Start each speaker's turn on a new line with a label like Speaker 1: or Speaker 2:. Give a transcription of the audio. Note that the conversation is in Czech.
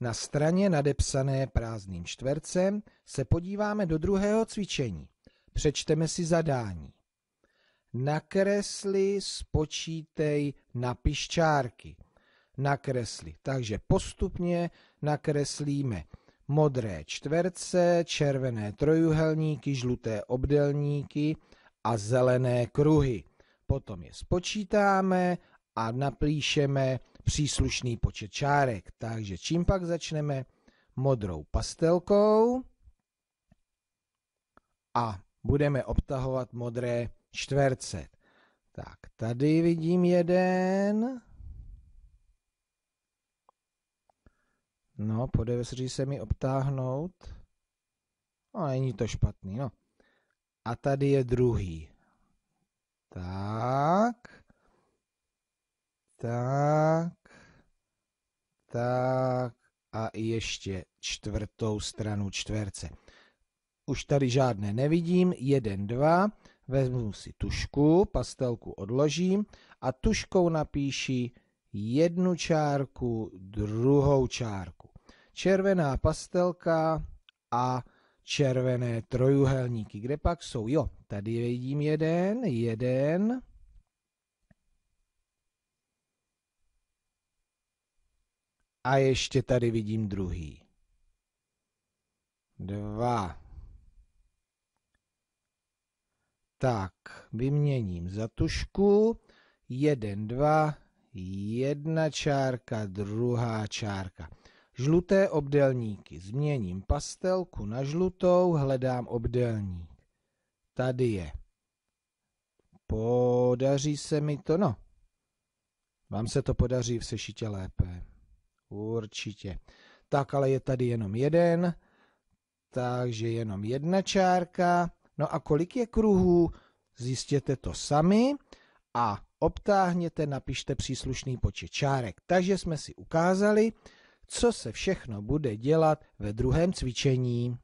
Speaker 1: Na straně nadepsané prázdným čtvercem se podíváme do druhého cvičení. Přečteme si zadání. Nakresli, spočítej, napiš čárky. Nakresli. Takže postupně nakreslíme modré čtverce, červené trojuhelníky, žluté obdelníky a zelené kruhy. Potom je spočítáme a napíšeme příslušný počet čárek. Takže čím pak začneme? Modrou pastelkou a budeme obtahovat modré čtverce. Tak, tady vidím jeden. No, podevřeří se mi obtáhnout. No, není to špatný, no. A tady je druhý. Tak. Tak. Tak. A ještě čtvrtou stranu čtverce. Už tady žádné nevidím. Jeden, dva. Vezmu si tušku, pastelku odložím a tuškou napíši jednu čárku, druhou čárku. Červená pastelka a červené trojuhelníky. Kde pak jsou? Jo, tady vidím jeden, jeden, A ještě tady vidím druhý. Dva. Tak, vyměním za tušku. Jeden, dva, jedna čárka, druhá čárka. Žluté obdelníky. Změním pastelku na žlutou, hledám obdelník. Tady je. Podaří se mi to, no. Vám se to podaří v sešitě lépe. Určitě. Tak, ale je tady jenom jeden, takže jenom jedna čárka. No a kolik je kruhů? Zjistěte to sami a obtáhněte, napište příslušný počet čárek. Takže jsme si ukázali, co se všechno bude dělat ve druhém cvičení.